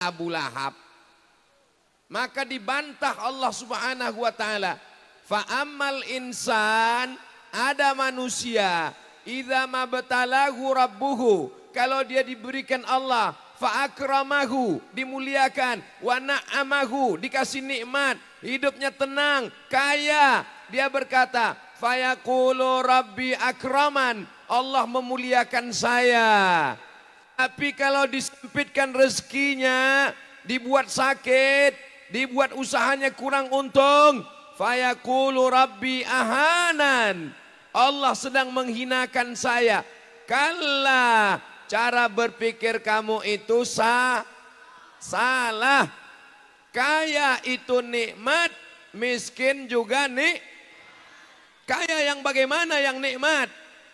Abu Lahab. Maka dibantah Allah Subhanahu wa taala. Fa ammal insan ada manusia idza mabtalahu rabbuhu kalau dia diberikan Allah fa akramahu dimuliakan wa na'amahu dikasih nikmat hidupnya tenang kaya dia berkata fayaqulu rabbi akraman Allah memuliakan saya tapi kalau disempitkan rezekinya, dibuat sakit, dibuat usahanya kurang untung, fayaqulu rabbi ahanan. Allah sedang menghinakan saya. Kala cara berpikir kamu itu sa salah. Kaya itu nikmat, miskin juga nih. Kaya yang bagaimana yang nikmat?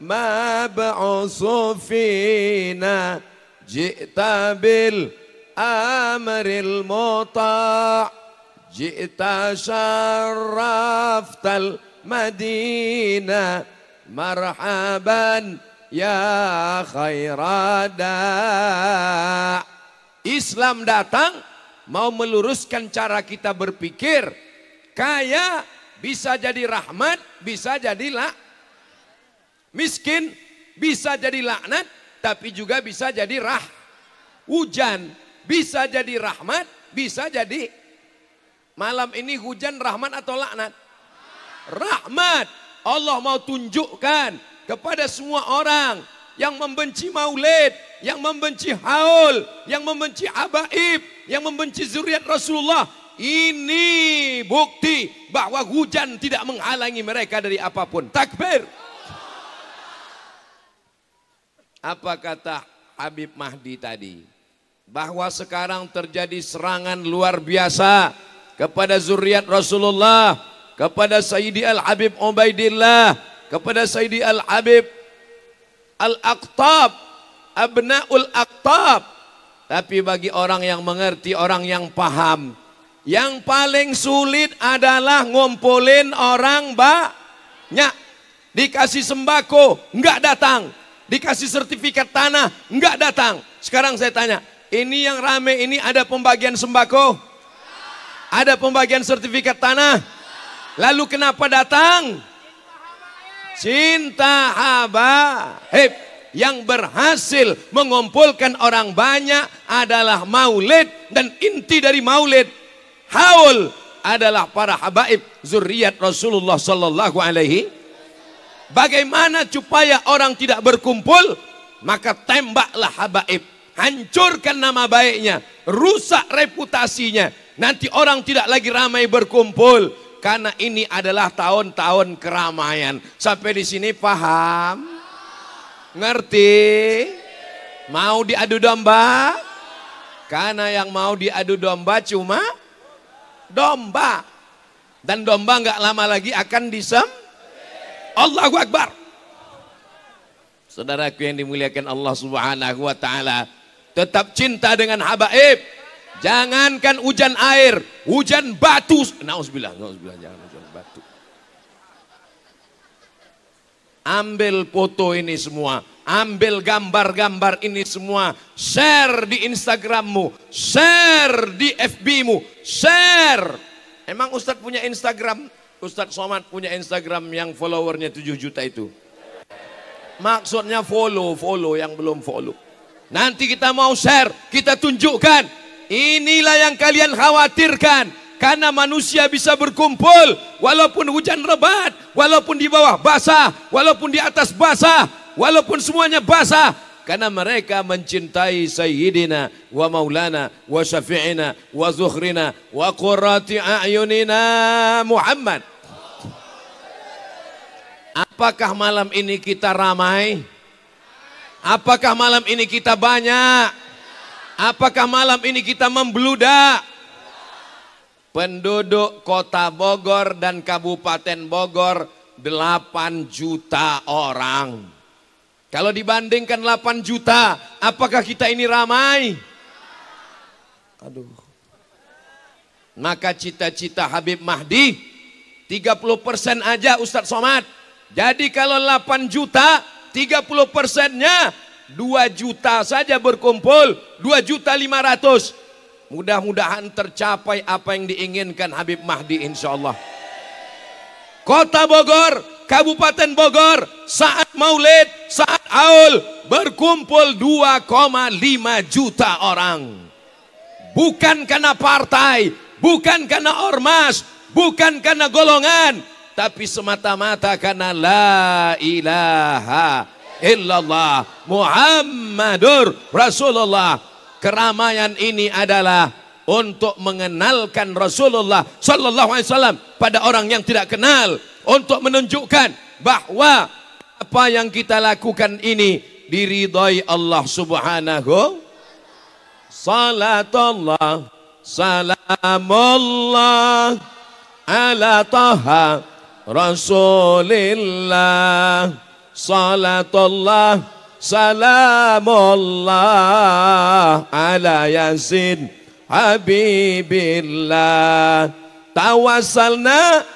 مبعوث فينا جئت بالأمر المطاع جئت شرفت المدينة مرحبا ya khairada. Islam datang mau meluruskan cara kita berpikir. Kaya bisa jadi rahmat, bisa jadi lah Miskin bisa jadi laknat, tapi juga bisa jadi rah. Hujan bisa jadi rahmat, bisa jadi malam ini hujan rahmat atau laknat. Rahmat Allah mau tunjukkan kepada semua orang yang membenci maulid, yang membenci haul, yang membenci abaib, yang membenci zuriat Rasulullah. Ini bukti bahwa hujan tidak menghalangi mereka dari apapun. Takbir. Apa kata Habib Mahdi tadi? Bahwa sekarang terjadi serangan luar biasa kepada zuriat Rasulullah, kepada Sayyidi Al-Habib Ubaidillah, kepada Sayyidi Al-Habib Al-Aqtab, Abnaul Aqtab. Tapi bagi orang yang mengerti, orang yang paham, yang paling sulit adalah ngumpulin orang banyak. Dikasih sembako, enggak datang dikasih sertifikat tanah, enggak datang. Sekarang saya tanya, ini yang rame ini ada pembagian sembako? Ada pembagian sertifikat tanah? Lalu kenapa datang? Cinta habaib yang berhasil mengumpulkan orang banyak adalah maulid dan inti dari maulid haul adalah para habaib zuriat Rasulullah sallallahu alaihi Bagaimana supaya orang tidak berkumpul? Maka tembaklah habaib. Hancurkan nama baiknya. Rusak reputasinya. Nanti orang tidak lagi ramai berkumpul. Karena ini adalah tahun-tahun keramaian. Sampai di sini paham? Ngerti? Mau diadu domba? Karena yang mau diadu domba cuma domba. Dan domba nggak lama lagi akan disem Allahu Akbar. Saudaraku yang dimuliakan Allah Subhanahu wa taala, tetap cinta dengan habaib. Jangankan hujan air, hujan batu. Nauzubillah, nauzubillah jangan hujan batu. Ambil foto ini semua, ambil gambar-gambar ini semua, share di Instagrammu, share di FBmu, share. Emang Ustadz punya Instagram? Ustadz Somad punya Instagram yang followernya 7 juta itu. Maksudnya follow, follow yang belum follow. Nanti kita mau share, kita tunjukkan. Inilah yang kalian khawatirkan. Karena manusia bisa berkumpul walaupun hujan lebat, walaupun di bawah basah, walaupun di atas basah, walaupun semuanya basah, karena mereka mencintai Sayyidina wa Maulana wa Syafi'ina wa Zuhrina, wa Qurrati A'yunina Muhammad. Apakah malam ini kita ramai? Apakah malam ini kita banyak? Apakah malam ini kita membludak? Penduduk kota Bogor dan Kabupaten Bogor 8 juta orang. Kalau dibandingkan 8 juta, apakah kita ini ramai? Aduh. Maka cita-cita Habib Mahdi 30% aja Ustadz Somad. Jadi kalau 8 juta, 30 persennya 2 juta saja berkumpul, 2 juta 500. Mudah-mudahan tercapai apa yang diinginkan Habib Mahdi insya Allah. Kota Bogor, Kabupaten Bogor, saat maulid, saat aul, berkumpul 2,5 juta orang. Bukan karena partai, bukan karena ormas, bukan karena golongan, tapi semata-mata karena la ilaha illallah Muhammadur Rasulullah. Keramaian ini adalah untuk mengenalkan Rasulullah sallallahu alaihi wasallam pada orang yang tidak kenal untuk menunjukkan bahwa apa yang kita lakukan ini diridai Allah Subhanahu Salatullah salamullah ala taha Rasulillah Salatullah Salamullah Ala Yasin Habibillah Tawassalna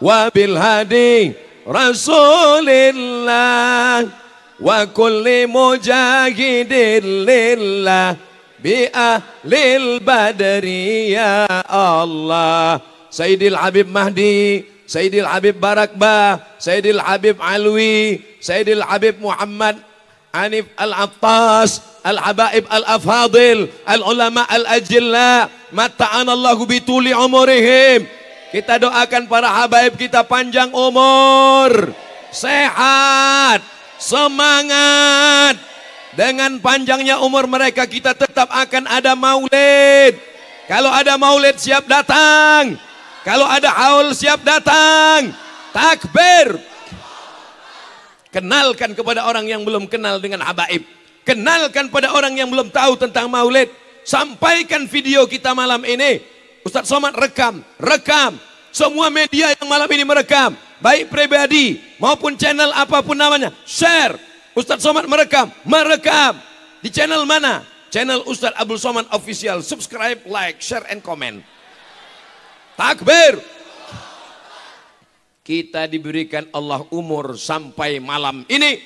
Wa hadi Rasulillah Wa kulli mujahidin lillah bi'ahlil badri ya Allah Sayyidil Habib Mahdi Sayyidil Habib Barakbah Sayyidil Habib Alwi Sayyidil Habib Muhammad Anif Al-Attas Al-Habaib Al-Afadil Al-Ulama Al-Ajilla Mata'anallahu bituli umurihim Kita doakan para habaib kita panjang umur Sehat Semangat dengan panjangnya umur mereka kita tetap akan ada maulid. Kalau ada maulid siap datang. Kalau ada haul siap datang. Takbir. Kenalkan kepada orang yang belum kenal dengan habaib. Kenalkan pada orang yang belum tahu tentang maulid. Sampaikan video kita malam ini. Ustadz Somad rekam, rekam. Semua media yang malam ini merekam. Baik pribadi maupun channel apapun namanya. Share Ustadz Somad merekam, merekam. Di channel mana? Channel Ustadz Abdul Somad Official. Subscribe, like, share, and comment. Takbir. Kita diberikan Allah umur sampai malam ini.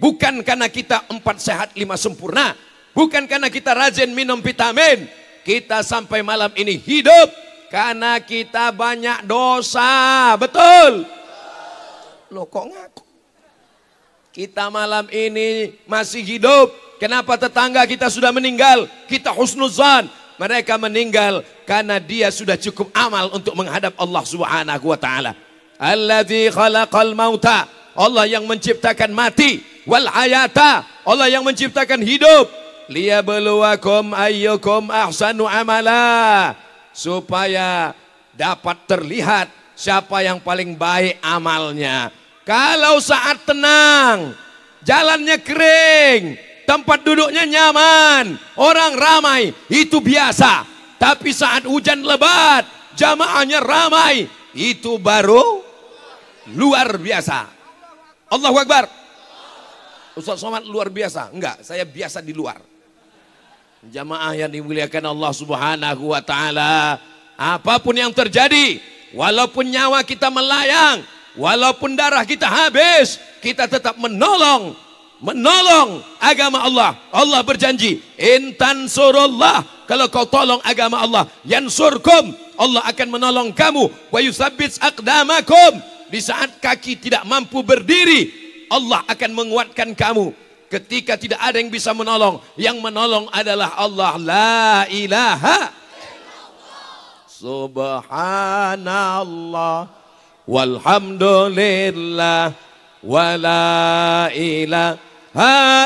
Bukan karena kita empat sehat lima sempurna. Bukan karena kita rajin minum vitamin. Kita sampai malam ini hidup. Karena kita banyak dosa. Betul? Lo kok nggak? Kita malam ini masih hidup. Kenapa tetangga kita sudah meninggal? Kita husnuzan. Mereka meninggal karena dia sudah cukup amal untuk menghadap Allah Subhanahu wa taala. Allazi khalaqal mauta. Allah yang menciptakan mati wal hayata. Allah yang menciptakan hidup. Liyabluwakum ayyukum ahsanu amala. Supaya dapat terlihat siapa yang paling baik amalnya. Kalau saat tenang, jalannya kering, tempat duduknya nyaman, orang ramai, itu biasa. Tapi saat hujan lebat, jamaahnya ramai, itu baru luar biasa. Allahu Akbar. Ustaz Somad luar biasa? Enggak, saya biasa di luar. Jamaah yang dimuliakan Allah Subhanahu wa taala, apapun yang terjadi, walaupun nyawa kita melayang, Walaupun darah kita habis, kita tetap menolong menolong agama Allah. Allah berjanji, "Intan surullah." Kalau kau tolong agama Allah, yansurkum, Allah akan menolong kamu. Wa yusabbit aqdamakum. Di saat kaki tidak mampu berdiri, Allah akan menguatkan kamu. Ketika tidak ada yang bisa menolong, yang menolong adalah Allah. La ilaha Subhanallah walhamdulillah wala ilaha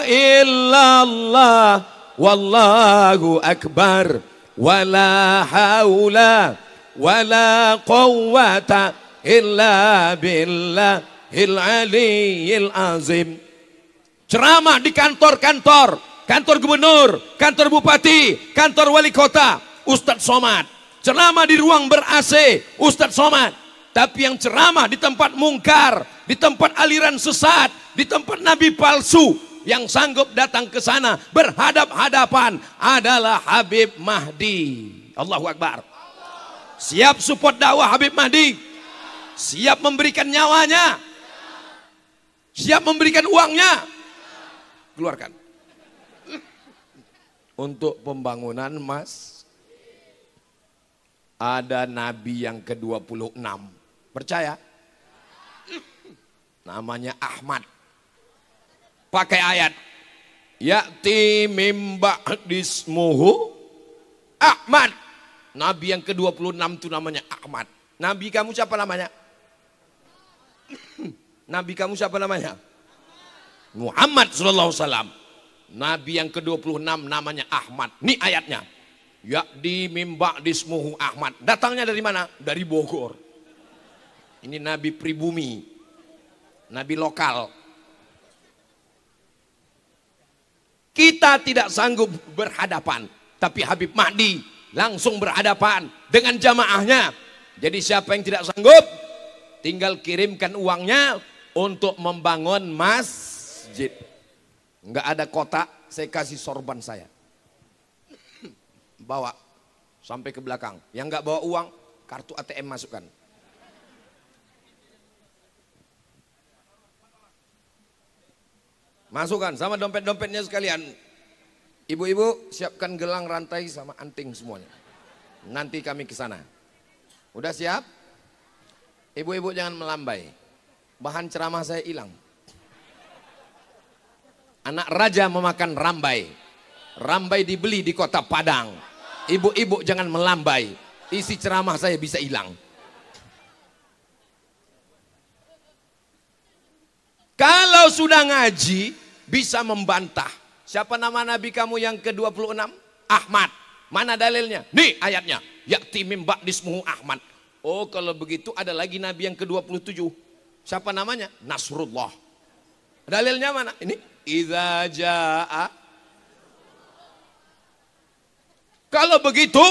illallah wallahu akbar wala haula wala quwwata illa billahil aliyil azim ceramah di kantor-kantor kantor gubernur kantor bupati kantor wali kota Ustadz Somad ceramah di ruang ber AC Ustadz Somad tapi yang ceramah di tempat mungkar, di tempat aliran sesat, di tempat nabi palsu yang sanggup datang ke sana berhadap-hadapan adalah Habib Mahdi. Allahu Akbar. Siap support dakwah Habib Mahdi. Siap memberikan nyawanya. Siap memberikan uangnya. Keluarkan. Untuk pembangunan Mas ada nabi yang ke-26. Percaya? Namanya Ahmad. Pakai ayat. Ya'ti mimba dismuhu Ahmad. Nabi yang ke-26 itu namanya Ahmad. Nabi kamu siapa namanya? Nabi kamu siapa namanya? Muhammad sallallahu wasallam. Nabi yang ke-26 namanya Ahmad. Ini ayatnya. yak mimba dismuhu Ahmad. Datangnya dari mana? Dari Bogor. Ini nabi pribumi, nabi lokal. Kita tidak sanggup berhadapan, tapi Habib Mahdi langsung berhadapan dengan jamaahnya. Jadi siapa yang tidak sanggup, tinggal kirimkan uangnya untuk membangun masjid. Enggak ada kotak, saya kasih sorban saya. Bawa sampai ke belakang. Yang enggak bawa uang, kartu ATM masukkan. Masukkan sama dompet-dompetnya sekalian. Ibu-ibu siapkan gelang rantai sama anting semuanya. Nanti kami ke sana. Udah siap? Ibu-ibu jangan melambai. Bahan ceramah saya hilang. Anak raja memakan rambai. Rambai dibeli di kota Padang. Ibu-ibu jangan melambai. Isi ceramah saya bisa hilang. Kalau sudah ngaji bisa membantah. Siapa nama nabi kamu yang ke-26? Ahmad. Mana dalilnya? Nih ayatnya. Yakti mimbak dismuhu Ahmad. Oh kalau begitu ada lagi nabi yang ke-27. Siapa namanya? Nasrullah. Dalilnya mana? Ini. Iza ja'a. Kalau begitu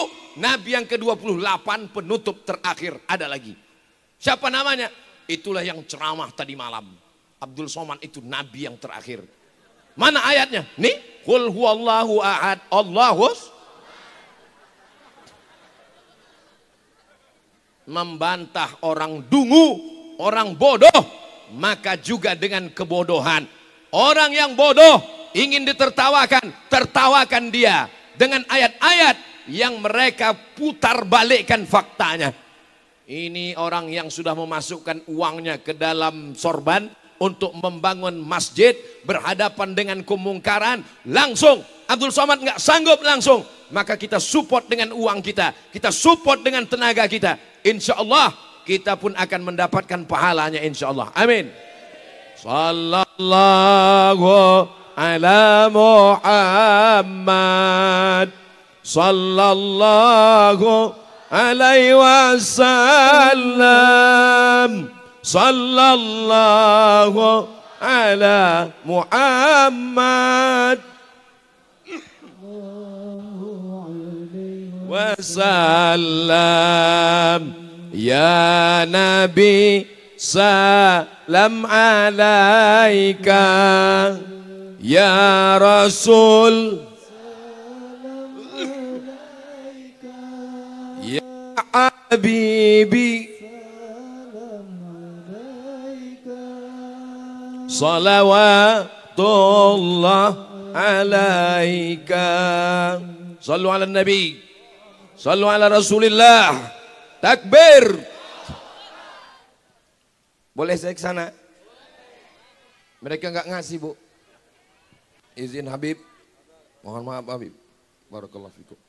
Nabi yang ke-28 penutup terakhir ada lagi. Siapa namanya? Itulah yang ceramah tadi malam. Abdul Somad itu nabi yang terakhir. Mana ayatnya? Nih, kul huwallahu ahad, Allahus membantah orang dungu, orang bodoh, maka juga dengan kebodohan. Orang yang bodoh ingin ditertawakan, tertawakan dia dengan ayat-ayat yang mereka putar balikkan faktanya. Ini orang yang sudah memasukkan uangnya ke dalam sorban, untuk membangun masjid berhadapan dengan kemungkaran langsung Abdul Somad nggak sanggup langsung maka kita support dengan uang kita kita support dengan tenaga kita insya Allah kita pun akan mendapatkan pahalanya insya Allah amin sallallahu ala Muhammad sallallahu alaihi wasallam صلى الله على محمد وسلم يا نبي سلام عليك يا رسول عليك يا حبيبي salawatullah alaika sallu ala nabi sallu ala rasulillah takbir boleh saya ke sana mereka nggak ngasih bu izin Habib mohon maaf Habib barakallahu fikum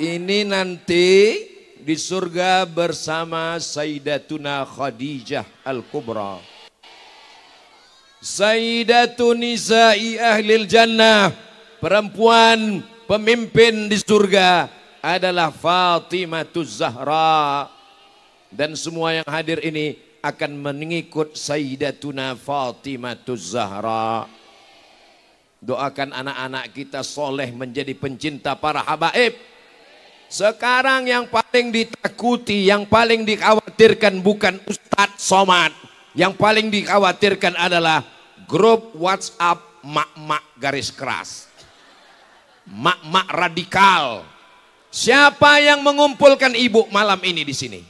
ini nanti di surga bersama Sayyidatuna Khadijah Al-Kubra. Sayyidatun Nisa'i Ahlil Jannah, perempuan pemimpin di surga adalah Fatimah Zahra. Dan semua yang hadir ini akan mengikut Sayyidatuna Fatimah Zahra. Doakan anak-anak kita soleh menjadi pencinta para habaib sekarang yang paling ditakuti, yang paling dikhawatirkan bukan Ustadz Somad. Yang paling dikhawatirkan adalah grup WhatsApp mak-mak garis keras. Mak-mak radikal. Siapa yang mengumpulkan ibu malam ini di sini?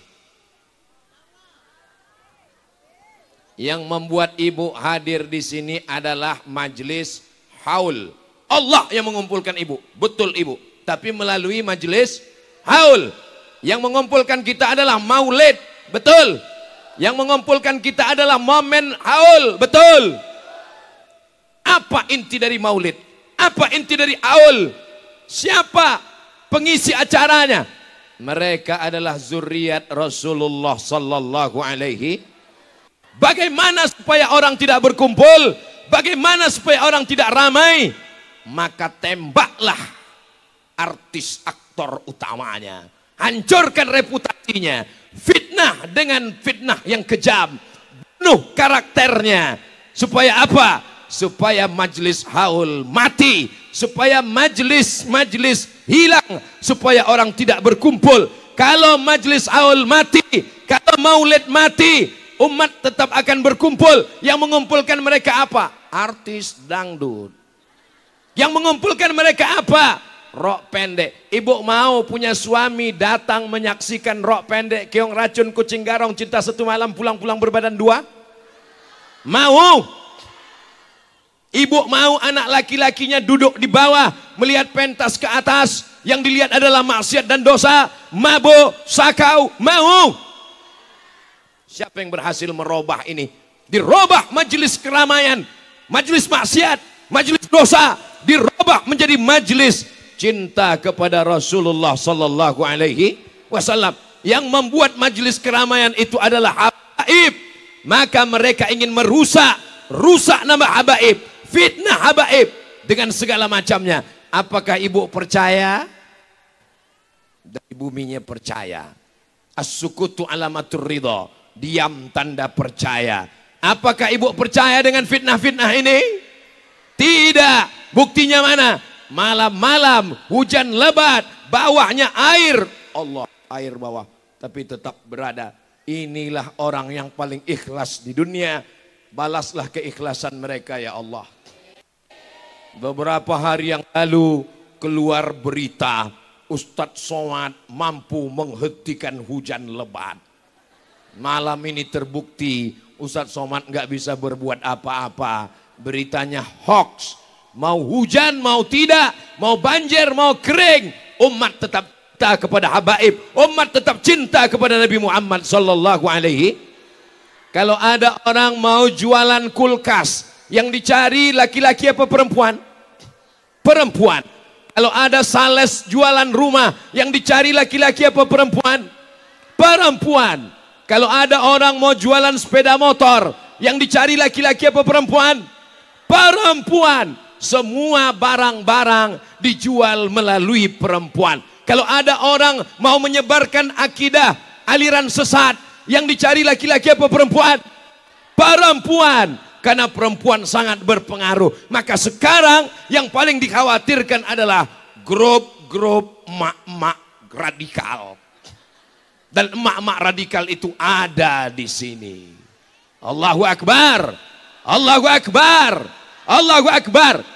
Yang membuat ibu hadir di sini adalah majelis haul. Allah yang mengumpulkan ibu, betul ibu. Tapi melalui majelis haul. Yang mengumpulkan kita adalah maulid, betul. Yang mengumpulkan kita adalah momen haul, betul. Apa inti dari maulid? Apa inti dari haul? Siapa pengisi acaranya? Mereka adalah zuriat Rasulullah sallallahu alaihi Bagaimana supaya orang tidak berkumpul? Bagaimana supaya orang tidak ramai? Maka tembaklah artis aktor utamanya. Hancurkan reputasinya. Fitnah dengan fitnah yang kejam. Bunuh karakternya. Supaya apa? Supaya majelis haul mati. Supaya majelis-majelis hilang. Supaya orang tidak berkumpul. Kalau majelis haul mati. Kalau maulid mati. Umat tetap akan berkumpul. Yang mengumpulkan mereka apa? Artis dangdut. Yang mengumpulkan mereka apa? rok pendek. Ibu mau punya suami datang menyaksikan rok pendek, keong racun, kucing garong, cinta satu malam, pulang-pulang berbadan dua? Mau? Ibu mau anak laki-lakinya duduk di bawah, melihat pentas ke atas, yang dilihat adalah maksiat dan dosa, mabuk, sakau, mau? Siapa yang berhasil merubah ini? dirubah majelis keramaian, majelis maksiat, majelis dosa, dirubah menjadi majelis cinta kepada Rasulullah sallallahu alaihi wasallam yang membuat majelis keramaian itu adalah habaib maka mereka ingin merusak rusak nama habaib fitnah habaib dengan segala macamnya apakah ibu percaya dari buminya percaya as-sukutu alamatur ridha diam tanda percaya apakah ibu percaya dengan fitnah-fitnah ini tidak buktinya mana Malam-malam hujan lebat, bawahnya air. Allah, air bawah tapi tetap berada. Inilah orang yang paling ikhlas di dunia. Balaslah keikhlasan mereka ya Allah. Beberapa hari yang lalu keluar berita Ustadz Somad mampu menghentikan hujan lebat. Malam ini terbukti Ustadz Somad nggak bisa berbuat apa-apa. Beritanya hoax, Mau hujan, mau tidak, mau banjir, mau kering, umat tetap cinta kepada habaib, umat tetap cinta kepada Nabi Muhammad sallallahu alaihi. Kalau ada orang mau jualan kulkas, yang dicari laki-laki apa perempuan? Perempuan. Kalau ada sales jualan rumah, yang dicari laki-laki apa perempuan? Perempuan. Kalau ada orang mau jualan sepeda motor, yang dicari laki-laki apa perempuan? Perempuan semua barang-barang dijual melalui perempuan. Kalau ada orang mau menyebarkan akidah, aliran sesat, yang dicari laki-laki apa perempuan? Perempuan. Karena perempuan sangat berpengaruh. Maka sekarang yang paling dikhawatirkan adalah grup-grup mak-mak radikal. Dan emak-emak radikal itu ada di sini. Allahu Akbar. Allahu Akbar. Allahu Akbar.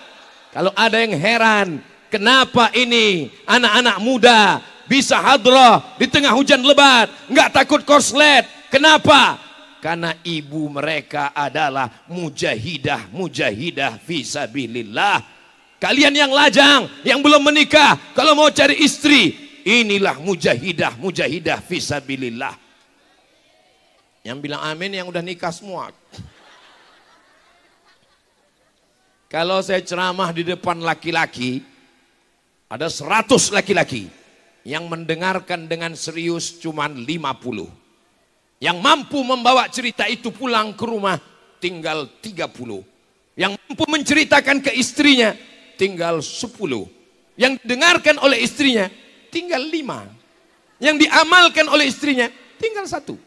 Kalau ada yang heran, kenapa ini anak-anak muda bisa hadroh di tengah hujan lebat, nggak takut korslet. Kenapa? Karena ibu mereka adalah mujahidah, mujahidah visabilillah. Kalian yang lajang, yang belum menikah, kalau mau cari istri, inilah mujahidah, mujahidah visabilillah. Yang bilang amin yang udah nikah semua, Kalau saya ceramah di depan laki-laki, ada seratus laki-laki yang mendengarkan dengan serius cuman puluh Yang mampu membawa cerita itu pulang ke rumah tinggal tiga puluh, Yang mampu menceritakan ke istrinya tinggal sepuluh, Yang dengarkan oleh istrinya tinggal lima, Yang diamalkan oleh istrinya tinggal satu.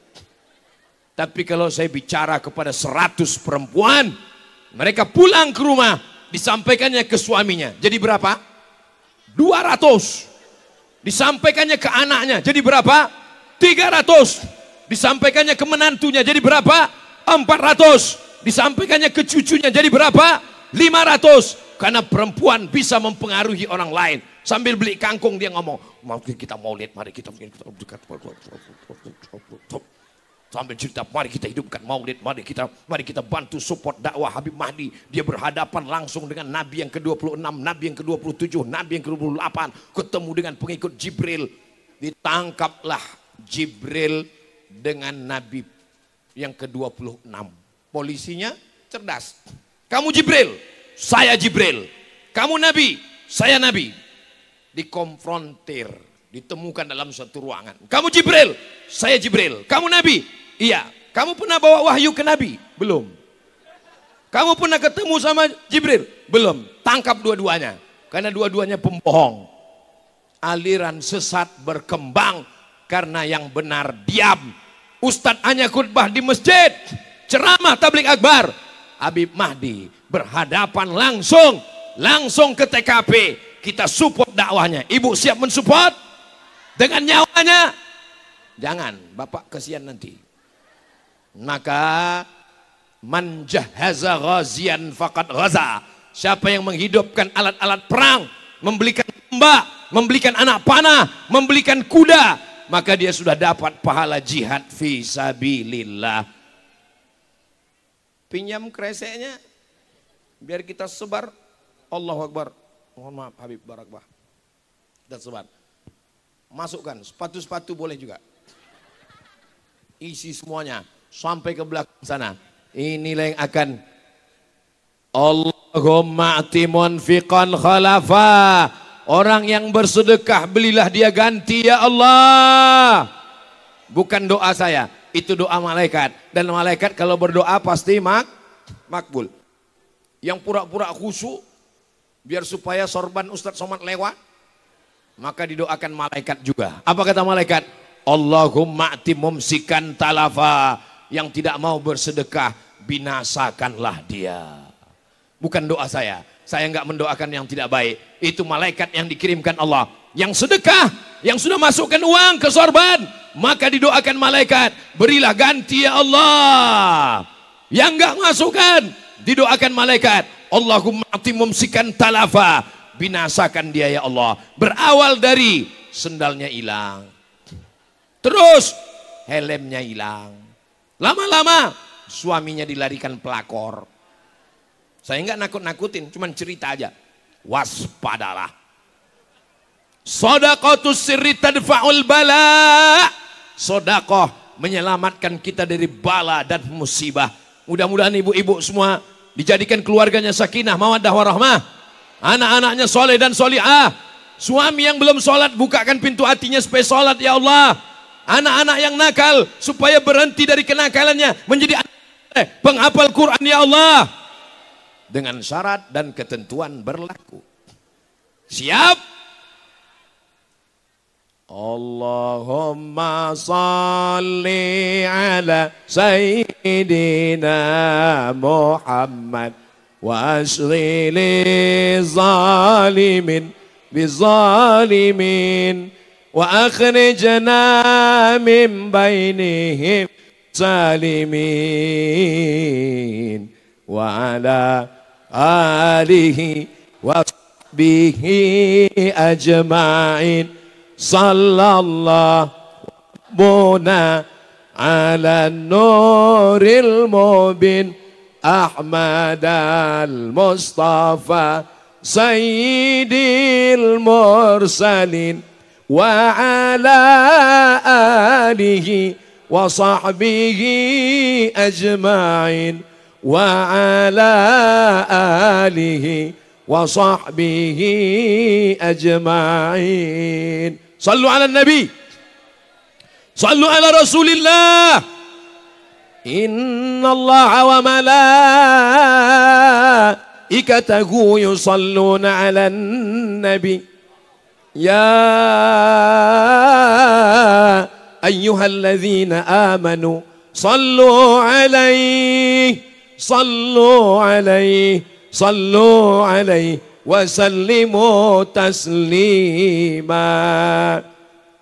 Tapi kalau saya bicara kepada seratus perempuan, mereka pulang ke rumah, disampaikannya ke suaminya. Jadi berapa? 200. Disampaikannya ke anaknya. Jadi berapa? 300. Disampaikannya ke menantunya. Jadi berapa? 400. Disampaikannya ke cucunya. Jadi berapa? 500. Karena perempuan bisa mempengaruhi orang lain. Sambil beli kangkung dia ngomong, mau kita mau lihat, mari kita, mungkin kita, dekat sambil cerita mari kita hidupkan maulid mari kita mari kita bantu support dakwah Habib Mahdi dia berhadapan langsung dengan nabi yang ke-26 nabi yang ke-27 nabi yang ke-28 ketemu dengan pengikut Jibril ditangkaplah Jibril dengan nabi yang ke-26 polisinya cerdas kamu Jibril saya Jibril kamu nabi saya nabi dikonfrontir ditemukan dalam suatu ruangan. Kamu Jibril, saya Jibril. Kamu Nabi? Iya. Kamu pernah bawa wahyu ke Nabi? Belum. Kamu pernah ketemu sama Jibril? Belum. Tangkap dua-duanya. Karena dua-duanya pembohong. Aliran sesat berkembang karena yang benar diam. Ustadz hanya khutbah di masjid. Ceramah tablik akbar. Habib Mahdi berhadapan langsung. Langsung ke TKP. Kita support dakwahnya. Ibu siap mensupport? dengan nyawanya. Jangan, Bapak kesian nanti. Maka man jahaza ghazian faqad ghaza. Siapa yang menghidupkan alat-alat perang, membelikan domba, membelikan anak panah, membelikan kuda, maka dia sudah dapat pahala jihad fi sabilillah. Pinjam kreseknya biar kita sebar. Allahu Akbar. Mohon maaf Habib Barakbah. Dan sebar. Masukkan sepatu-sepatu boleh juga. Isi semuanya sampai ke belakang sana. Inilah yang akan Allahumma timun fiqan khalafa. Orang yang bersedekah belilah dia ganti ya Allah. Bukan doa saya, itu doa malaikat. Dan malaikat kalau berdoa pasti mak makbul. Yang pura-pura khusyuk biar supaya sorban Ustadz Somad lewat maka didoakan malaikat juga. Apa kata malaikat? Allahumma timumsikan talafa yang tidak mau bersedekah binasakanlah dia. Bukan doa saya. Saya enggak mendoakan yang tidak baik. Itu malaikat yang dikirimkan Allah. Yang sedekah, yang sudah masukkan uang ke sorban, maka didoakan malaikat, berilah ganti ya Allah. Yang enggak masukkan, didoakan malaikat, Allahumma ati talafa binasakan dia ya Allah. Berawal dari sendalnya hilang. Terus helmnya hilang. Lama-lama suaminya dilarikan pelakor. Saya enggak nakut-nakutin, cuman cerita aja. Waspadalah. Sodakotus sirri tadfa'ul bala. Sodakoh menyelamatkan kita dari bala dan musibah. Mudah-mudahan ibu-ibu semua dijadikan keluarganya sakinah, mawaddah warahmah Anak-anaknya soleh dan solihah. Suami yang belum sholat, bukakan pintu hatinya supaya sholat ya Allah. Anak-anak yang nakal, supaya berhenti dari kenakalannya. Menjadi eh, penghafal Quran ya Allah. Dengan syarat dan ketentuan berlaku. Siap? Allahumma salli ala Sayyidina Muhammad وأشغل ظالم بظالمين وأخرجنا من بينهم سالمين وعلى آله وصحبه أجمعين صلى الله ربنا على النور المبين أحمد المصطفى سيد المرسلين وعلى آله وصحبه أجمعين وعلى آله وصحبه أجمعين صلوا على النبي صلوا على رسول الله إن الله وملائكته يصلون على النبي يا أيها الذين آمنوا صلوا عليه صلوا عليه صلوا عليه وسلموا تسليما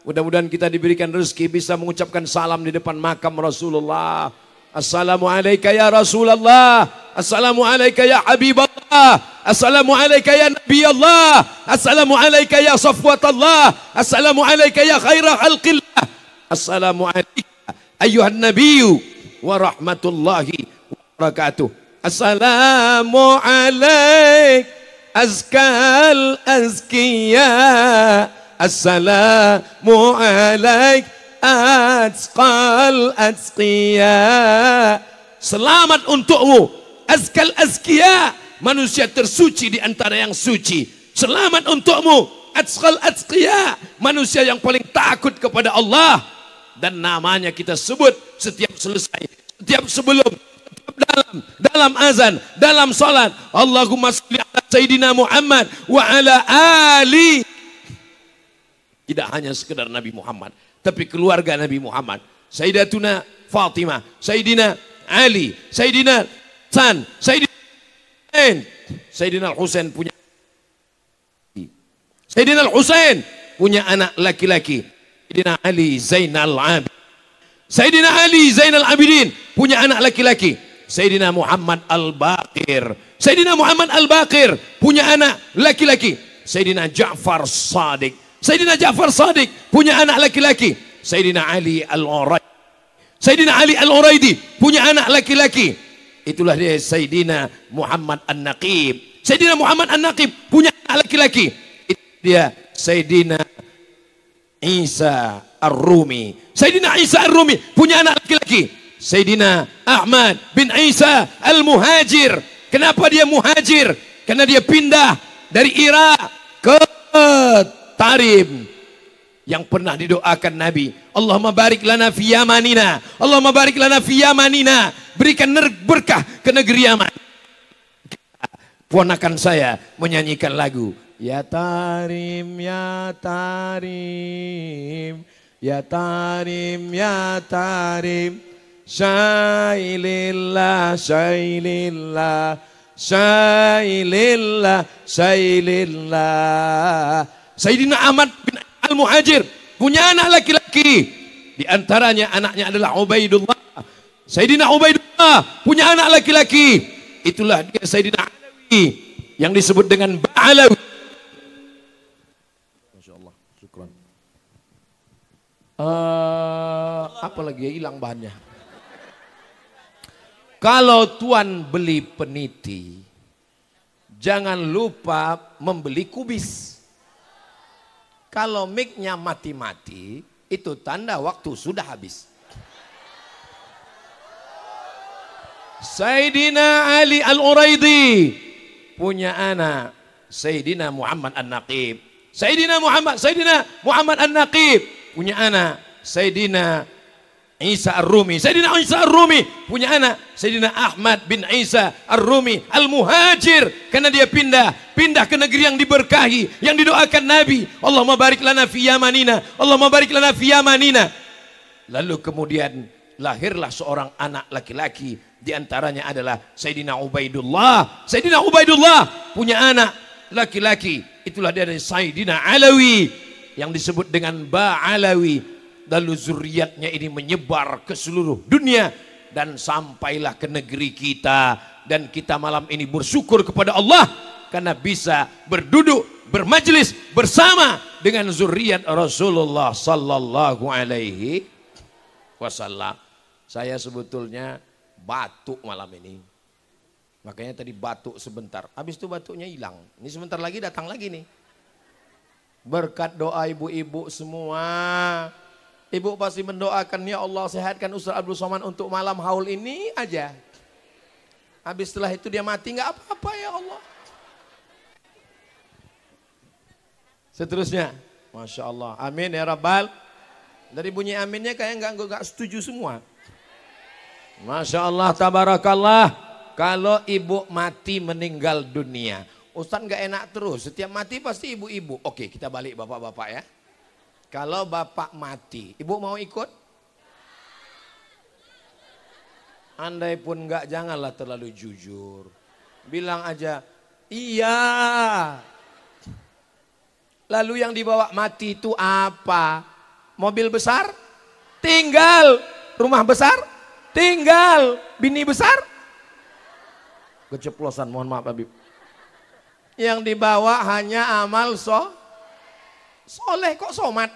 Mudah-mudahan kita diberikan rezeki bisa mengucapkan salam di depan makam Rasulullah السلام عليك يا رسول الله السلام عليك يا حبيب الله السلام عليك يا نبي الله السلام عليك يا صفوة الله السلام عليك يا خير خلق الله السلام عليك أيها النبي ورحمة الله وبركاته السلام عليك أزكى الأزكياء السلام عليك atqal atqiya selamat untukmu azkal azkiya manusia tersuci di antara yang suci selamat untukmu Askal atqiya manusia yang paling takut kepada Allah dan namanya kita sebut setiap selesai setiap sebelum setiap dalam dalam azan dalam salat Allahumma salli ala sayidina Muhammad wa ala ali tidak hanya sekedar Nabi Muhammad tapi keluarga Nabi Muhammad. Sayyidatuna Fatimah, Sayyidina Ali, Sayyidina San, Sayyidina Husain. Sayyidina Husain punya Sayyidina Hussein punya anak laki-laki. Sayyidina Ali Zainal Abidin. Sayyidina Ali Zainal Abidin punya anak laki-laki. Sayyidina Muhammad Al-Baqir. Sayyidina Muhammad Al-Baqir punya anak laki-laki. Sayyidina Ja'far Sadiq Sayyidina Ja'far Sadiq punya anak laki-laki. Sayyidina Ali Al-Uraidi. Sayyidina Ali Al-Uraidi punya anak laki-laki. Itulah dia Sayyidina Muhammad An-Naqib. Sayyidina Muhammad An-Naqib punya anak laki-laki. Itu dia Sayyidina Isa Ar-Rumi. Sayyidina Isa Ar-Rumi punya anak laki-laki. Sayyidina Ahmad bin Isa Al-Muhajir. Kenapa dia muhajir? Karena dia pindah dari Irak ke Tarim yang pernah didoakan Nabi. Allah barik lana fi Yamanina. Allahumma barik lana fi Yamanina. Berikan berkah ke negeri Yaman. Ponakan saya menyanyikan lagu. Ya Tarim, ya Tarim. Ya Tarim, ya Tarim. Syailillah, Syailillah, Syailillah, Syailillah. Sayyidina Ahmad bin Al-Muhajir punya anak laki-laki. Di antaranya anaknya adalah Ubaidullah. Sayyidina Ubaidullah punya anak laki-laki. Itulah dia Sayyidina Alawi yang disebut dengan Ba'alawi. Masya Allah, syukran. Uh, apa lagi ya, hilang bahannya. Kalau Tuan beli peniti, jangan lupa membeli kubis. Kalau micnya mati-mati, itu tanda waktu sudah habis. Sayyidina Ali Al-Uraidi punya anak Sayyidina Muhammad An-Naqib. Sayyidina Muhammad, Sayyidina Muhammad An-Naqib punya anak Sayyidina Isa Ar-Rumi. Sayyidina Isa Ar-Rumi punya anak Sayyidina Ahmad bin Isa Ar-Rumi Al-Muhajir karena dia pindah, pindah ke negeri yang diberkahi, yang didoakan Nabi. Allah barik lana fi Yamanina, Allahumma barik lana fi Yamanina. Lalu kemudian lahirlah seorang anak laki-laki di antaranya adalah Sayyidina Ubaidullah. Sayyidina Ubaidullah punya anak laki-laki. Itulah dia dari Sayyidina Alawi yang disebut dengan Ba'alawi lalu zuriatnya ini menyebar ke seluruh dunia dan sampailah ke negeri kita dan kita malam ini bersyukur kepada Allah karena bisa berduduk bermajlis bersama dengan zuriat Rasulullah sallallahu alaihi wasallam. Saya sebetulnya batuk malam ini. Makanya tadi batuk sebentar. Habis itu batuknya hilang. Ini sebentar lagi datang lagi nih. Berkat doa ibu-ibu semua, Ibu pasti mendoakan ya Allah sehatkan Ustaz Abdul Somad untuk malam haul ini aja. Habis setelah itu dia mati nggak apa-apa ya Allah. Seterusnya, masya Allah, amin ya Rabbal. Dari bunyi aminnya kayak nggak nggak setuju semua. Masya Allah, tabarakallah. Kalau ibu mati meninggal dunia, Ustaz nggak enak terus. Setiap mati pasti ibu-ibu. Oke, kita balik bapak-bapak ya. Kalau bapak mati, ibu mau ikut? Andai pun enggak janganlah terlalu jujur. Bilang aja, iya. Lalu yang dibawa mati itu apa? Mobil besar? Tinggal. Rumah besar? Tinggal. Bini besar? Keceplosan, mohon maaf Habib. Yang dibawa hanya amal so Soleh kok somat?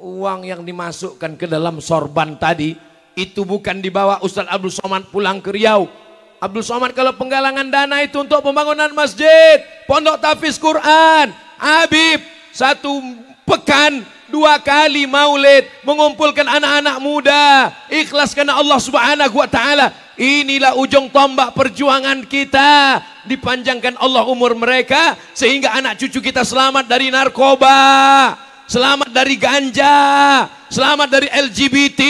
Uang yang dimasukkan ke dalam sorban tadi itu bukan dibawa Ustadz Abdul Somad pulang ke Riau. Abdul Somad kalau penggalangan dana itu untuk pembangunan masjid, pondok tafis Quran, Habib satu pekan dua kali maulid mengumpulkan anak-anak muda ikhlas karena Allah Subhanahu wa taala Inilah ujung tombak perjuangan kita. Dipanjangkan Allah umur mereka sehingga anak cucu kita selamat dari narkoba, selamat dari ganja, selamat dari LGBT,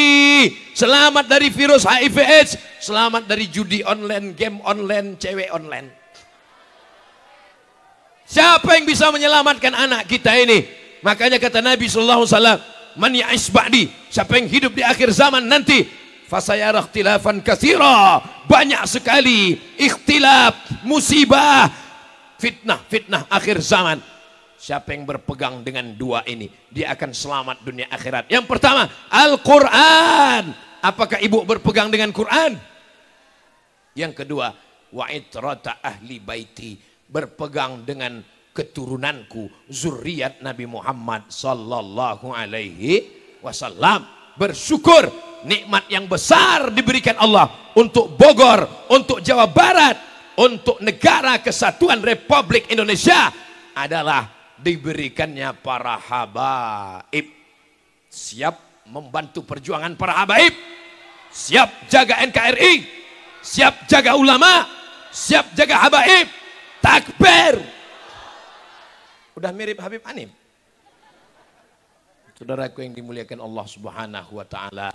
selamat dari virus HIV AIDS, selamat dari judi online, game online, cewek online. Siapa yang bisa menyelamatkan anak kita ini? Makanya kata Nabi sallallahu alaihi wasallam, man siapa yang hidup di akhir zaman nanti, Fasayara ikhtilafan kathira. Banyak sekali ikhtilaf, musibah, fitnah, fitnah akhir zaman. Siapa yang berpegang dengan dua ini, dia akan selamat dunia akhirat. Yang pertama, Al-Quran. Apakah ibu berpegang dengan Quran? Yang kedua, wa ahli baiti. Berpegang dengan keturunanku, zuriat Nabi Muhammad sallallahu alaihi wasallam bersyukur nikmat yang besar diberikan Allah untuk Bogor, untuk Jawa Barat, untuk negara kesatuan Republik Indonesia adalah diberikannya para habaib. Siap membantu perjuangan para habaib, siap jaga NKRI, siap jaga ulama, siap jaga habaib, takbir. Udah mirip Habib Anim. Saudaraku yang dimuliakan Allah Subhanahu wa taala,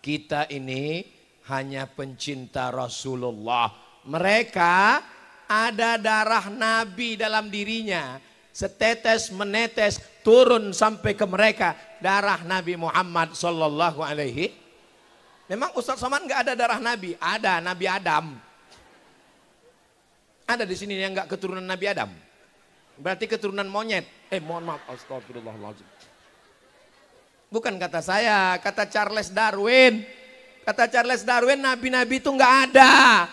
kita ini hanya pencinta Rasulullah. Mereka ada darah nabi dalam dirinya. Setetes menetes turun sampai ke mereka darah Nabi Muhammad sallallahu alaihi Memang Ustaz Salman nggak ada darah Nabi, ada Nabi Adam. Ada di sini yang nggak keturunan Nabi Adam. Berarti keturunan monyet. Eh mohon maaf, astagfirullahaladzim. Bukan kata saya, kata Charles Darwin. Kata Charles Darwin, nabi-nabi itu nggak ada.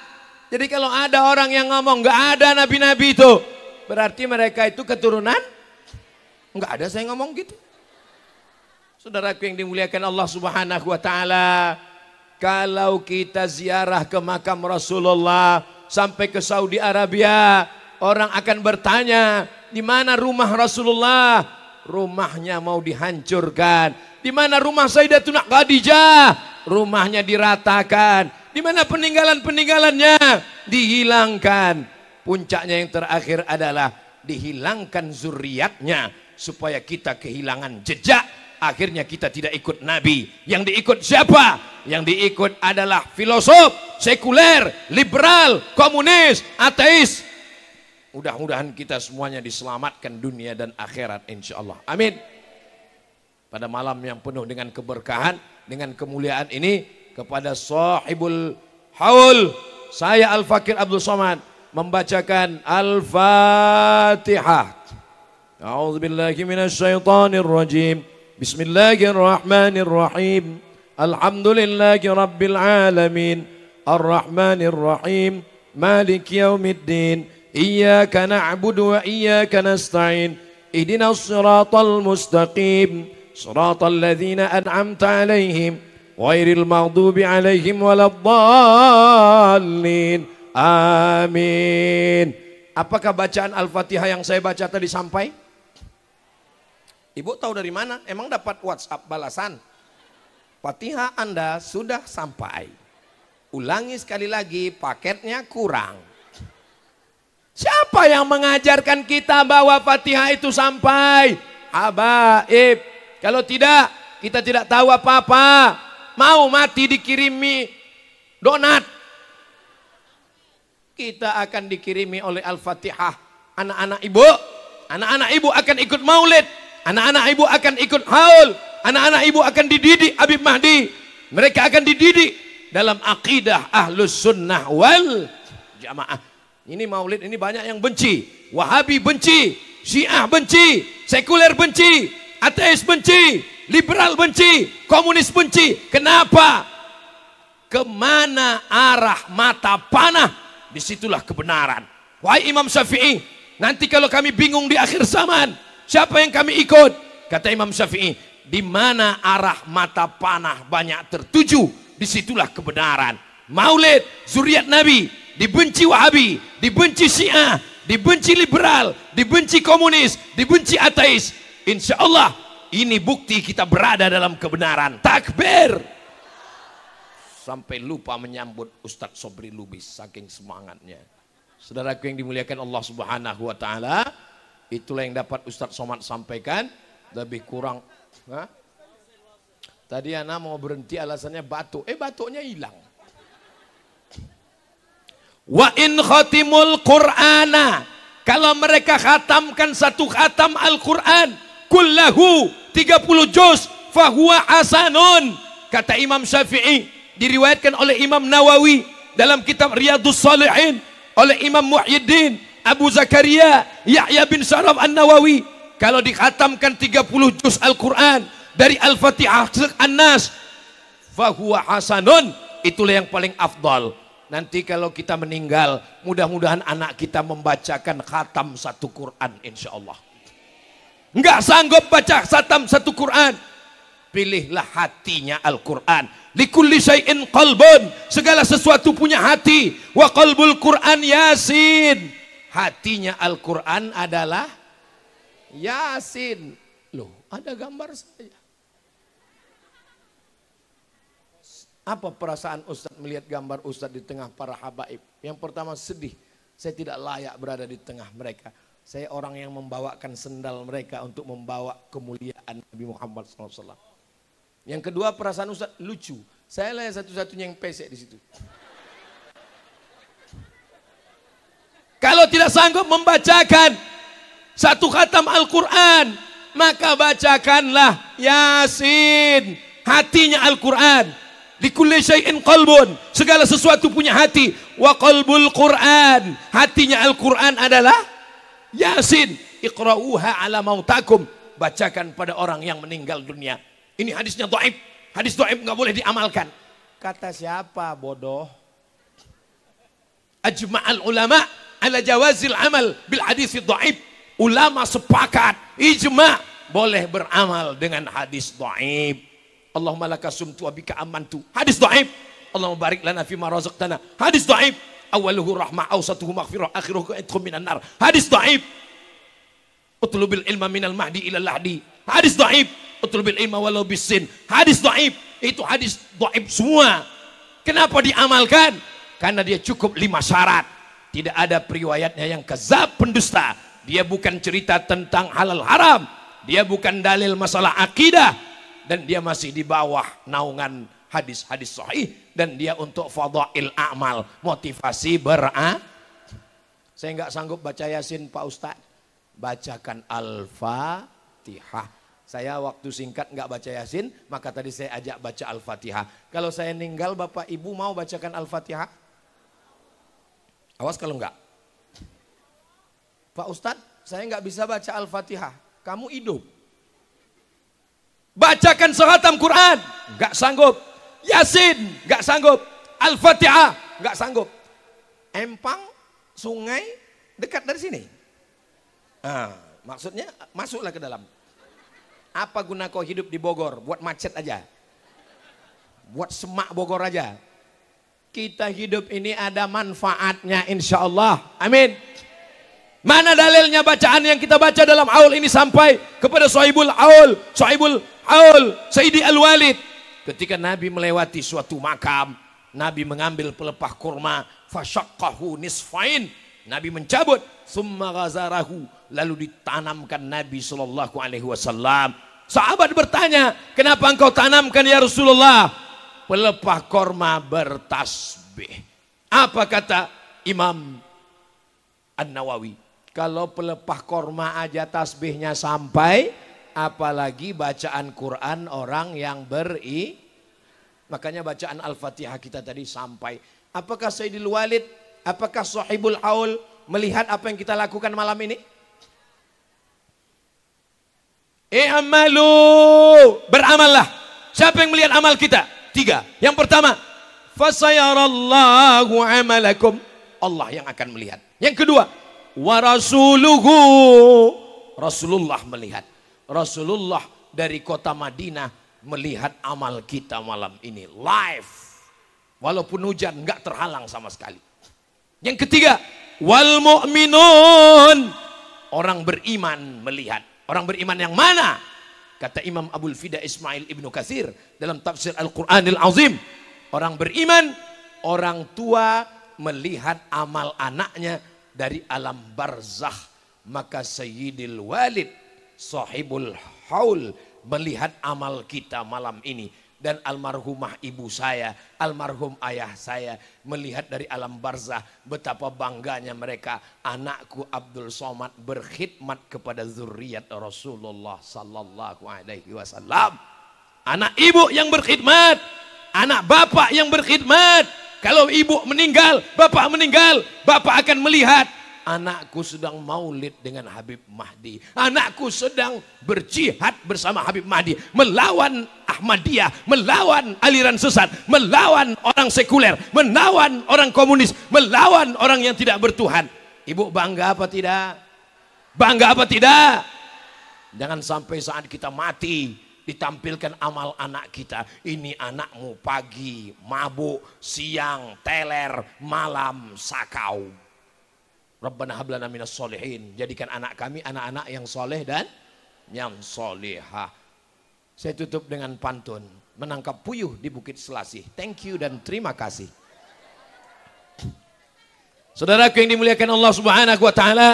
Jadi kalau ada orang yang ngomong nggak ada nabi-nabi itu, berarti mereka itu keturunan nggak ada saya ngomong gitu. Saudaraku yang dimuliakan Allah Subhanahu wa taala, kalau kita ziarah ke makam Rasulullah sampai ke Saudi Arabia, orang akan bertanya, di mana rumah Rasulullah? rumahnya mau dihancurkan. Di mana rumah Sayyidatuna Khadijah? Rumahnya diratakan. Di mana peninggalan-peninggalannya? Dihilangkan. Puncaknya yang terakhir adalah dihilangkan zuriatnya supaya kita kehilangan jejak. Akhirnya kita tidak ikut nabi. Yang diikut siapa? Yang diikut adalah filosof, sekuler, liberal, komunis, ateis, Mudah-mudahan kita semuanya diselamatkan dunia dan akhirat insya Allah. Amin. Pada malam yang penuh dengan keberkahan, dengan kemuliaan ini kepada sahibul haul. Saya Al-Fakir Abdul Somad membacakan Al-Fatihah. A'udzu billahi minasyaitonir rajim. Bismillahirrahmanirrahim. Alhamdulillahi rabbil alamin. Arrahmanirrahim. Malik yaumiddin. إياك نعبد وإياك نستعين اهدنا الصراط المستقيم صراط الذين أنعمت عليهم غير المغضوب عليهم ولا الضالين آمين Apakah bacaan Al-Fatihah yang saya baca tadi sampai? Ibu tahu dari mana? Emang dapat WhatsApp balasan? Fatihah Anda sudah sampai. Ulangi sekali lagi, paketnya kurang. Siapa yang mengajarkan kita bahwa Fatihah itu sampai? Habaib. Kalau tidak, kita tidak tahu apa-apa. Mau mati dikirimi donat. Kita akan dikirimi oleh Al-Fatihah. Anak-anak ibu, anak-anak ibu akan ikut maulid. Anak-anak ibu akan ikut haul. Anak-anak ibu akan dididik Habib Mahdi. Mereka akan dididik dalam akidah ahlus sunnah wal jamaah. Ini maulid ini banyak yang benci. Wahabi benci, Syiah benci, sekuler benci, ateis benci, liberal benci, komunis benci. Kenapa? Kemana arah mata panah? Disitulah kebenaran. Wahai Imam Syafi'i, nanti kalau kami bingung di akhir zaman, siapa yang kami ikut? Kata Imam Syafi'i, di mana arah mata panah banyak tertuju, disitulah kebenaran. Maulid, zuriat Nabi, dibenci Wahabi, dibenci Syiah, dibenci liberal, dibenci komunis, dibenci ateis. Insya Allah ini bukti kita berada dalam kebenaran. Takbir. Sampai lupa menyambut Ustadz Sobri Lubis saking semangatnya. Saudaraku yang dimuliakan Allah Subhanahu wa taala, itulah yang dapat Ustadz Somad sampaikan lebih kurang Hah? Tadi Ana mau berhenti alasannya batuk. Eh batuknya hilang. Wa in khatimul Qur'ana. Kalau mereka khatamkan satu khatam Al-Quran. Kullahu 30 juz. Fahuwa asanun. Kata Imam Syafi'i. Diriwayatkan oleh Imam Nawawi. Dalam kitab Riyadus Salihin. Oleh Imam Muhyiddin. Abu Zakaria. Yahya bin Saraf An-Nawawi. Kalau dikhatamkan 30 juz Al-Quran. Dari Al-Fatihah An-Nas. Fahuwa asanun. Itulah yang paling afdal. Nanti kalau kita meninggal, mudah-mudahan anak kita membacakan khatam satu Quran insya Allah. Enggak sanggup baca khatam satu Quran. Pilihlah hatinya Al-Quran. Likulli syai'in qalbun. Segala sesuatu punya hati. Wa qalbul Quran yasin. Hatinya Al-Quran adalah yasin. Loh, ada gambar saya. Apa perasaan Ustadz melihat gambar Ustadz di tengah para habaib? Yang pertama sedih, saya tidak layak berada di tengah mereka. Saya orang yang membawakan sendal mereka untuk membawa kemuliaan Nabi Muhammad SAW. Yang kedua perasaan Ustadz lucu. Saya lah satu-satunya yang pesek di situ. Kalau tidak sanggup membacakan satu khatam Al-Quran, maka bacakanlah Yasin. Hatinya Al-Quran. Likulli syai'in qalbun. Segala sesuatu punya hati. Wa qalbul Qur'an. Hatinya Al-Qur'an adalah Yasin. Iqra'uha ala mautakum. Bacakan pada orang yang meninggal dunia. Ini hadisnya dhaif. Hadis dhaif nggak boleh diamalkan. Kata siapa bodoh? Ajma'al ulama ala jawazil amal bil hadis dhaif. Ulama sepakat, ijma' boleh beramal dengan hadis dhaif. Allahumma lakasumtu abika amantu. Hadis dhaif. Allahumma barik lana fima razaqtana. Hadis dhaif. Awaluhu rahmah, awsatuhu maghfirah, akhiruhu idkhum minan nar. Hadis dhaif. Utlubil ilma minal mahdi ilal lahdi. Hadis dhaif. Utlubil ilma walau bisin. Hadis dhaif. Itu hadis dhaif semua. Kenapa diamalkan? Karena dia cukup lima syarat. Tidak ada periwayatnya yang kezab pendusta. Dia bukan cerita tentang halal haram. Dia bukan dalil masalah akidah dan dia masih di bawah naungan hadis-hadis sahih dan dia untuk fadha'il amal motivasi ber'a saya nggak sanggup baca yasin Pak Ustadz bacakan al-fatihah saya waktu singkat nggak baca yasin maka tadi saya ajak baca al-fatihah kalau saya ninggal bapak ibu mau bacakan al-fatihah awas kalau nggak Pak Ustadz saya nggak bisa baca al-fatihah kamu hidup Bacakan sehatam Quran, gak sanggup. Yasin, gak sanggup. Al-Fatihah, gak sanggup. Empang, sungai, dekat dari sini. Ah, maksudnya masuklah ke dalam. Apa guna kau hidup di Bogor? Buat macet aja. Buat semak Bogor aja. Kita hidup ini ada manfaatnya insya Allah. Amin. Mana dalilnya bacaan yang kita baca dalam awal ini sampai kepada sohibul aul, sohibul Aul Sayyidi Al-Walid. Ketika Nabi melewati suatu makam, Nabi mengambil pelepah kurma, fasyaqqahu nisfain. Nabi mencabut, summa ghazarahu, lalu ditanamkan Nabi sallallahu alaihi wasallam. Sahabat bertanya, "Kenapa engkau tanamkan ya Rasulullah?" Pelepah kurma bertasbih. Apa kata Imam An-Nawawi? Kalau pelepah kurma aja tasbihnya sampai apalagi bacaan Quran orang yang beri. Makanya bacaan Al-Fatihah kita tadi sampai. Apakah Sayyidul Walid, apakah Sohibul Aul melihat apa yang kita lakukan malam ini? Eh amalu, beramallah. Siapa yang melihat amal kita? Tiga. Yang pertama, fasayarallahu amalakum. Allah yang akan melihat. Yang kedua, warasuluhu. Rasulullah melihat. Rasulullah dari kota Madinah melihat amal kita malam ini live. Walaupun hujan nggak terhalang sama sekali. Yang ketiga, wal mu'minun. Orang beriman melihat. Orang beriman yang mana? Kata Imam Abdul Fida Ismail Ibnu Katsir dalam tafsir Al-Qur'anil Azim, orang beriman, orang tua melihat amal anaknya dari alam barzah maka sayyidil walid sahibul haul melihat amal kita malam ini dan almarhumah ibu saya, almarhum ayah saya melihat dari alam barzah betapa bangganya mereka anakku Abdul Somad berkhidmat kepada zuriat Rasulullah sallallahu alaihi wasallam. Anak ibu yang berkhidmat, anak bapak yang berkhidmat. Kalau ibu meninggal, bapak meninggal, bapak akan melihat Anakku sedang maulid dengan Habib Mahdi. Anakku sedang berjihad bersama Habib Mahdi. Melawan Ahmadiyah. Melawan aliran sesat. Melawan orang sekuler. Melawan orang komunis. Melawan orang yang tidak bertuhan. Ibu bangga apa tidak? Bangga apa tidak? Jangan sampai saat kita mati ditampilkan amal anak kita. Ini anakmu pagi mabuk, siang teler, malam sakau. Rabbana hablana minas solehin. Jadikan anak kami anak-anak yang soleh dan yang soleha. Saya tutup dengan pantun. Menangkap puyuh di Bukit Selasih. Thank you dan terima kasih. Saudaraku yang dimuliakan Allah Subhanahu wa taala,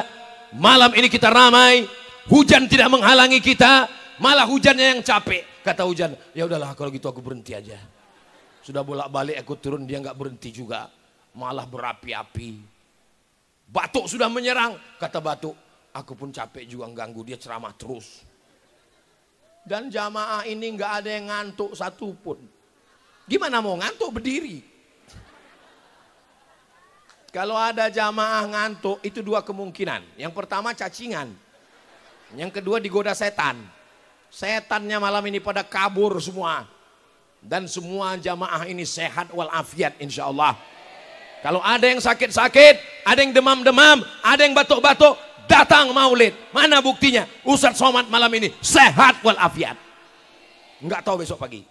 malam ini kita ramai, hujan tidak menghalangi kita, malah hujannya yang capek. Kata hujan, ya udahlah kalau gitu aku berhenti aja. Sudah bolak-balik aku turun dia nggak berhenti juga, malah berapi-api. Batuk sudah menyerang. Kata Batuk, aku pun capek juga ganggu dia ceramah terus. Dan jamaah ini nggak ada yang ngantuk satupun. Gimana mau ngantuk berdiri? Kalau ada jamaah ngantuk itu dua kemungkinan. Yang pertama cacingan. Yang kedua digoda setan. Setannya malam ini pada kabur semua. Dan semua jamaah ini sehat walafiat insya Allah. Kalau ada yang sakit-sakit, ada yang demam-demam, ada yang batuk-batuk, datang maulid. Mana buktinya? Ustadz Somad malam ini sehat walafiat. Enggak tahu besok pagi.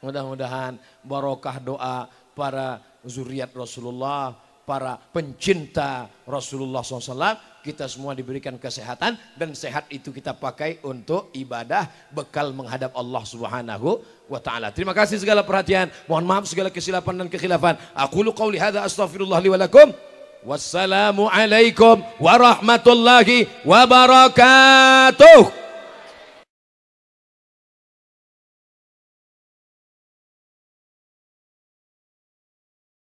Mudah-mudahan barokah doa para zuriat Rasulullah, para pencinta Rasulullah SAW kita semua diberikan kesehatan dan sehat itu kita pakai untuk ibadah bekal menghadap Allah Subhanahu wa taala. Terima kasih segala perhatian. Mohon maaf segala kesilapan dan kekhilafan. Aku qauli hadza astaghfirullah li wa lakum. Wassalamualaikum warahmatullahi wabarakatuh.